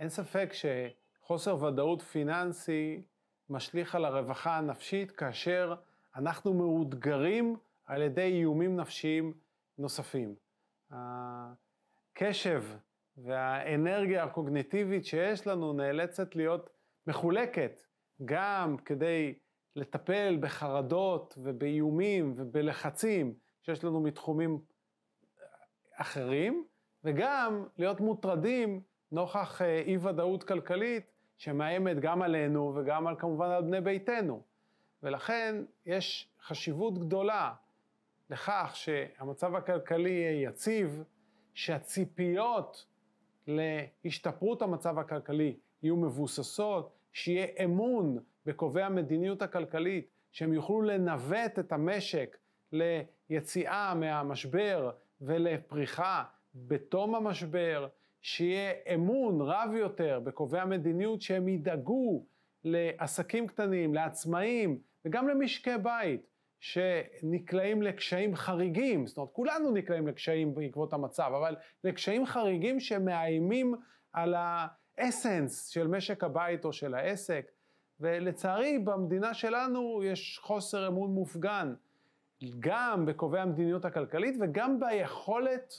אין ספק שחוסר ודאות פיננסי משליך על הרווחה הנפשית כאשר אנחנו מאותגרים על ידי איומים נפשיים נוספים. הקשב והאנרגיה הקוגניטיבית שיש לנו נאלצת להיות מחולקת גם כדי לטפל בחרדות ובאיומים ובלחצים שיש לנו מתחומים אחרים, וגם להיות מוטרדים נוכח אה, אי ודאות כלכלית שמאיימת גם עלינו וגם על כמובן על בני ביתנו. ולכן יש חשיבות גדולה לכך שהמצב הכלכלי יהיה יציב, שהציפיות להשתפרות המצב הכלכלי יהיו מבוססות, שיהיה אמון בקובעי המדיניות הכלכלית, שהם יוכלו לנווט את המשק ליציאה מהמשבר ולפריחה בתום המשבר, שיהיה אמון רב יותר בקובעי המדיניות שהם ידאגו לעסקים קטנים, לעצמאים וגם למשקי בית שנקלעים לקשיים חריגים, זאת אומרת כולנו נקלעים לקשיים בעקבות המצב, אבל לקשיים חריגים שמאיימים על האסנס של משק הבית או של העסק. ולצערי במדינה שלנו יש חוסר אמון מופגן גם בקובעי המדיניות הכלכלית וגם ביכולת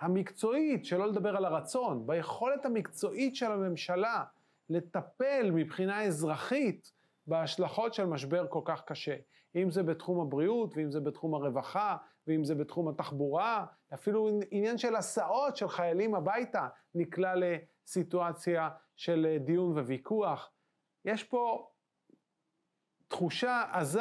המקצועית, שלא לדבר על הרצון, ביכולת המקצועית של הממשלה לטפל מבחינה אזרחית בהשלכות של משבר כל כך קשה. אם זה בתחום הבריאות, ואם זה בתחום הרווחה, ואם זה בתחום התחבורה, אפילו עניין של הסעות של חיילים הביתה נקלע לסיטואציה של דיון וויכוח. יש פה תחושה עזה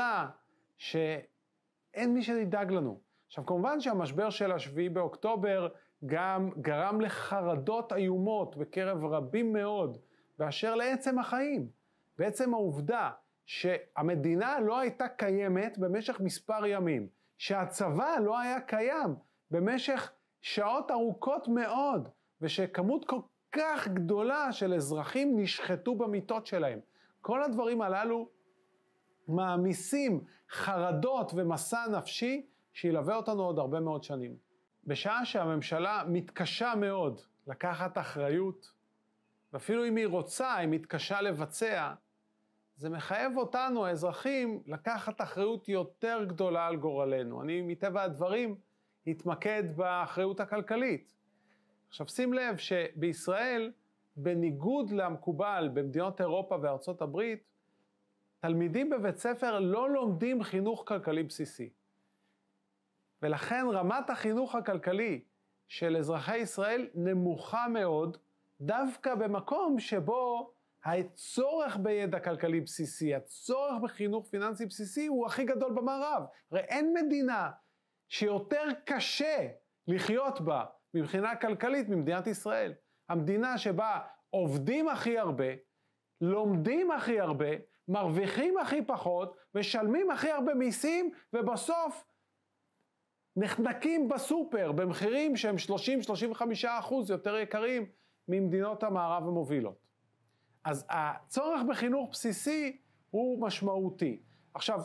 שאין מי שידאג לנו. עכשיו כמובן שהמשבר של השביעי באוקטובר גם גרם לחרדות איומות בקרב רבים מאוד באשר לעצם החיים. בעצם העובדה שהמדינה לא הייתה קיימת במשך מספר ימים, שהצבא לא היה קיים במשך שעות ארוכות מאוד, ושכמות כל כך גדולה של אזרחים נשחטו במיטות שלהם. כל הדברים הללו מעמיסים חרדות ומסע נפשי שילווה אותנו עוד הרבה מאוד שנים. בשעה שהממשלה מתקשה מאוד לקחת אחריות, ואפילו אם היא רוצה, היא מתקשה לבצע, זה מחייב אותנו, האזרחים, לקחת אחריות יותר גדולה על גורלנו. אני, מטבע הדברים, התמקד באחריות הכלכלית. עכשיו שים לב שבישראל, בניגוד למקובל במדינות אירופה וארצות הברית, תלמידים בבית ספר לא לומדים חינוך כלכלי בסיסי. ולכן רמת החינוך הכלכלי של אזרחי ישראל נמוכה מאוד, דווקא במקום שבו הצורך בידע כלכלי בסיסי, הצורך בחינוך פיננסי בסיסי הוא הכי גדול במערב. הרי אין מדינה שיותר קשה לחיות בה מבחינה כלכלית ממדינת ישראל. המדינה שבה עובדים הכי הרבה, לומדים הכי הרבה, מרוויחים הכי פחות, משלמים הכי הרבה מיסים, ובסוף נחנקים בסופר במחירים שהם 30-35 אחוז יותר יקרים ממדינות המערב המובילות. אז הצורך בחינוך בסיסי הוא משמעותי. עכשיו,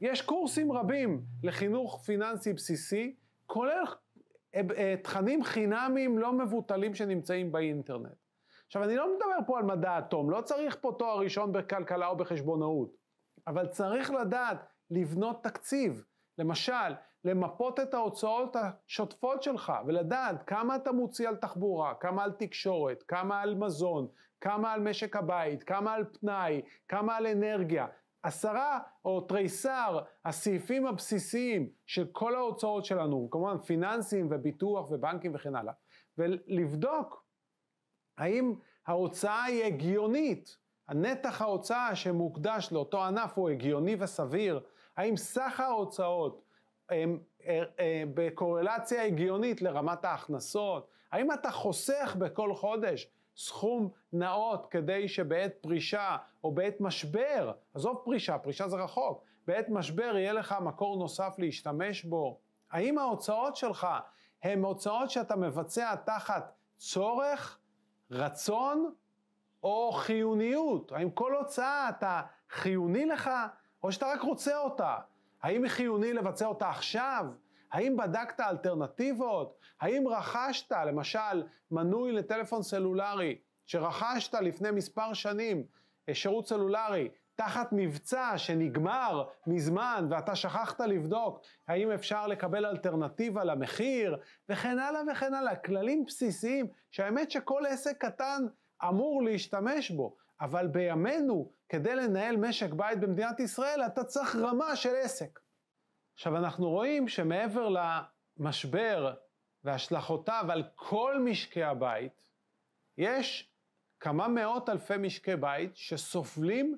יש קורסים רבים לחינוך פיננסי בסיסי, כולל אה, אה, תכנים חינמיים לא מבוטלים שנמצאים באינטרנט. עכשיו, אני לא מדבר פה על מדע אטום, לא צריך פה תואר ראשון בכלכלה או בחשבונאות, אבל צריך לדעת לבנות תקציב. למשל, למפות את ההוצאות השוטפות שלך ולדעת כמה אתה מוציא על תחבורה, כמה על תקשורת, כמה על מזון, כמה על משק הבית, כמה על פנאי, כמה על אנרגיה. עשרה או תריסר הסעיפים הבסיסיים של כל ההוצאות שלנו, כמובן פיננסים וביטוח ובנקים וכן הלאה, ולבדוק האם ההוצאה היא הגיונית, הנתח ההוצאה שמוקדש לאותו ענף הוא הגיוני וסביר, האם סך ההוצאות אה, אה, בקורלציה הגיונית לרמת ההכנסות? האם אתה חוסך בכל חודש סכום נאות כדי שבעת פרישה או בעת משבר, עזוב פרישה, פרישה זה רחוק, בעת משבר יהיה לך מקור נוסף להשתמש בו? האם ההוצאות שלך הן הוצאות שאתה מבצע תחת צורך, רצון או חיוניות? האם כל הוצאה אתה חיוני לך או שאתה רק רוצה אותה? האם היא חיוני לבצע אותה עכשיו? האם בדקת אלטרנטיבות? האם רכשת, למשל, מנוי לטלפון סלולרי, שרכשת לפני מספר שנים, אה, שירות סלולרי, תחת מבצע שנגמר מזמן ואתה שכחת לבדוק האם אפשר לקבל אלטרנטיבה למחיר וכן הלאה וכן הלאה, כללים בסיסיים שהאמת שכל עסק קטן אמור להשתמש בו. אבל בימינו, כדי לנהל משק בית במדינת ישראל, אתה צריך רמה של עסק. עכשיו, אנחנו רואים שמעבר למשבר והשלכותיו על כל משקי הבית, יש כמה מאות אלפי משקי בית שסובלים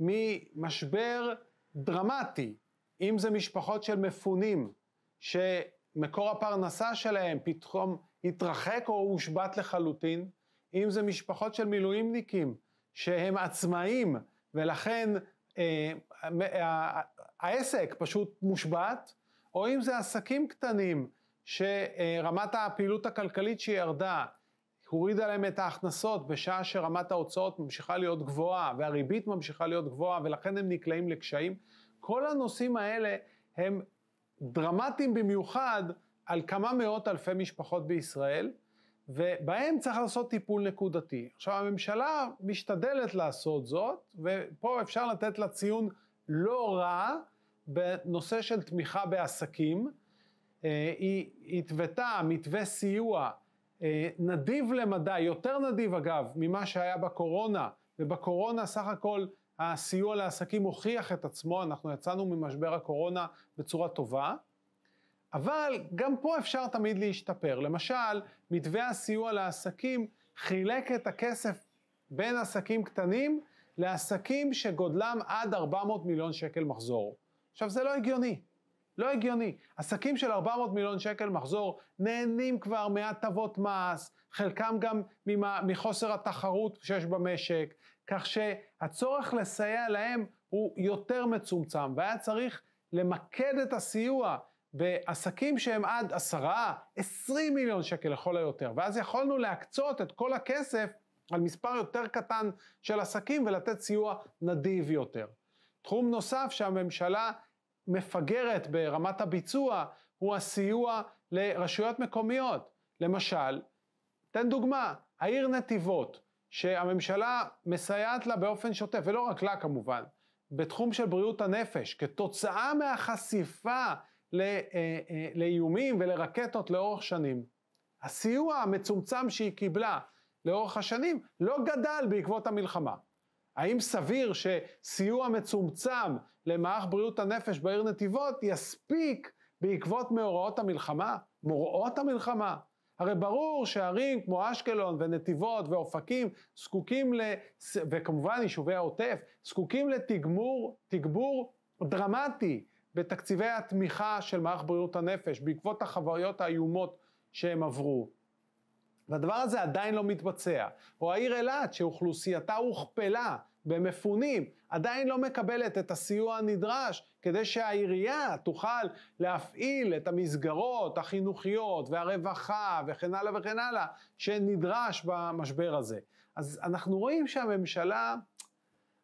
ממשבר דרמטי, אם זה משפחות של מפונים, שמקור הפרנסה שלהם פתאום התרחק או הושבת לחלוטין, אם זה משפחות של מילואימניקים שהם עצמאים, ולכן אה, אה, העסק פשוט מושבת, או אם זה עסקים קטנים שרמת הפעילות הכלכלית שירדה הורידה להם את ההכנסות בשעה שרמת ההוצאות ממשיכה להיות גבוהה והריבית ממשיכה להיות גבוהה ולכן הם נקלעים לקשיים. כל הנושאים האלה הם דרמטיים במיוחד על כמה מאות אלפי משפחות בישראל. ובהם צריך לעשות טיפול נקודתי. עכשיו הממשלה משתדלת לעשות זאת, ופה אפשר לתת לה ציון לא רע בנושא של תמיכה בעסקים. אה, היא התוותה מתווה סיוע אה, נדיב למדי, יותר נדיב אגב, ממה שהיה בקורונה, ובקורונה סך הכל הסיוע לעסקים הוכיח את עצמו, אנחנו יצאנו ממשבר הקורונה בצורה טובה. אבל גם פה אפשר תמיד להשתפר. למשל, מתווה הסיוע לעסקים חילק את הכסף בין עסקים קטנים לעסקים שגודלם עד 400 מיליון שקל מחזור. עכשיו, זה לא הגיוני. לא הגיוני. עסקים של 400 מיליון שקל מחזור נהנים כבר מהטבות מס, חלקם גם ממה, מחוסר התחרות שיש במשק, כך שהצורך לסייע להם הוא יותר מצומצם, והיה צריך למקד את הסיוע בעסקים שהם עד עשרה, עשרים מיליון שקל לכל היותר, ואז יכולנו להקצות את כל הכסף על מספר יותר קטן של עסקים ולתת סיוע נדיב יותר. תחום נוסף שהממשלה מפגרת ברמת הביצוע הוא הסיוע לרשויות מקומיות. למשל, תן דוגמה, העיר נתיבות, שהממשלה מסייעת לה באופן שוטף, ולא רק לה כמובן, בתחום של בריאות הנפש, כתוצאה מהחשיפה אה, אה, לאיומים ולרקטות לאורך שנים. הסיוע המצומצם שהיא קיבלה לאורך השנים לא גדל בעקבות המלחמה. האם סביר שסיוע מצומצם למערך בריאות הנפש בעיר נתיבות יספיק בעקבות מאורעות המלחמה? מוראות המלחמה? הרי ברור שערים כמו אשקלון ונתיבות ואופקים זקוקים, לס... וכמובן יישובי העוטף, זקוקים לתגבור דרמטי בתקציבי התמיכה של מערך בריאות הנפש בעקבות החוויות האיומות שהם עברו. והדבר הזה עדיין לא מתבצע. או העיר אילת, שאוכלוסייתה הוכפלה במפונים, עדיין לא מקבלת את הסיוע הנדרש כדי שהעירייה תוכל להפעיל את המסגרות החינוכיות והרווחה וכן הלאה וכן הלאה שנדרש במשבר הזה. אז אנחנו רואים שהממשלה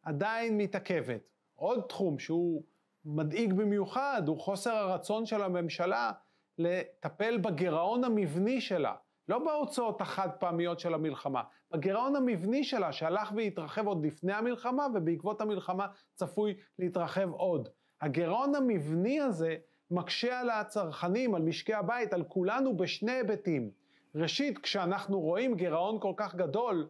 עדיין מתעכבת. עוד תחום שהוא מדאיג במיוחד הוא חוסר הרצון של הממשלה לטפל בגירעון המבני שלה, לא בהוצאות החד פעמיות של המלחמה, בגירעון המבני שלה שהלך והתרחב עוד לפני המלחמה ובעקבות המלחמה צפוי להתרחב עוד. הגירעון המבני הזה מקשה על הצרכנים, על משקי הבית, על כולנו בשני היבטים. ראשית, כשאנחנו רואים גירעון כל כך גדול,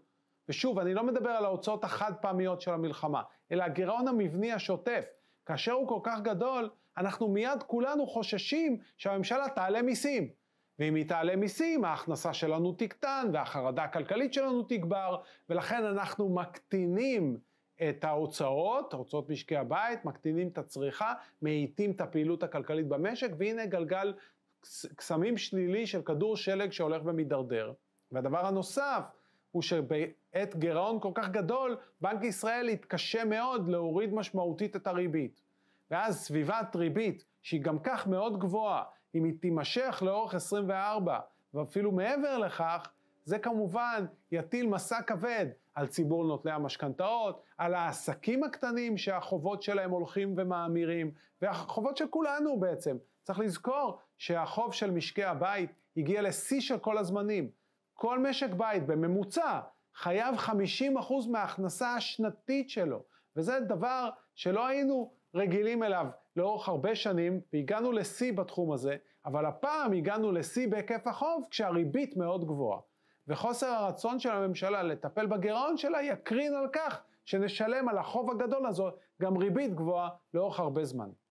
ושוב, אני לא מדבר על ההוצאות החד פעמיות של המלחמה, אלא הגירעון המבני השוטף. כאשר הוא כל כך גדול, אנחנו מיד כולנו חוששים שהממשלה תעלה מיסים. ואם היא תעלה מיסים, ההכנסה שלנו תקטן והחרדה הכלכלית שלנו תגבר, ולכן אנחנו מקטינים את ההוצאות, הוצאות משקי הבית, מקטינים את הצריכה, מאיטים את הפעילות הכלכלית במשק, והנה גלגל קסמים שלילי של כדור שלג שהולך ומידרדר. והדבר הנוסף הוא שב... עת גירעון כל כך גדול, בנק ישראל יתקשה מאוד להוריד משמעותית את הריבית. ואז סביבת ריבית, שהיא גם כך מאוד גבוהה, אם היא תימשך לאורך 24 ואפילו מעבר לכך, זה כמובן יטיל מסע כבד על ציבור נוטלי המשכנתאות, על העסקים הקטנים שהחובות שלהם הולכים ומאמירים, והחובות של כולנו בעצם. צריך לזכור שהחוב של משקי הבית הגיע לשיא של כל הזמנים. כל משק בית בממוצע חייב 50% מההכנסה השנתית שלו, וזה דבר שלא היינו רגילים אליו לאורך הרבה שנים, והגענו לשיא בתחום הזה, אבל הפעם הגענו לשיא בהיקף החוב כשהריבית מאוד גבוהה. וחוסר הרצון של הממשלה לטפל בגירעון שלה יקרין על כך שנשלם על החוב הגדול הזה גם ריבית גבוהה לאורך הרבה זמן.